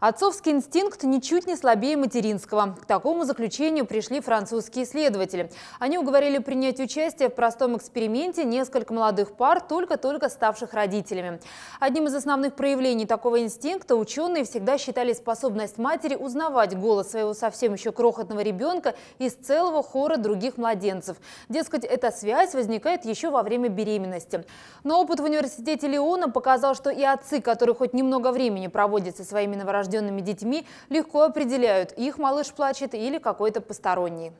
Отцовский инстинкт ничуть не слабее материнского. К такому заключению пришли французские исследователи. Они уговорили принять участие в простом эксперименте несколько молодых пар, только-только ставших родителями. Одним из основных проявлений такого инстинкта ученые всегда считали способность матери узнавать голос своего совсем еще крохотного ребенка из целого хора других младенцев. Дескать, эта связь возникает еще во время беременности. Но опыт в университете Леона показал, что и отцы, которые хоть немного времени проводят со своими новорожденными, новорожденными детьми, легко определяют, их малыш плачет или какой-то посторонний.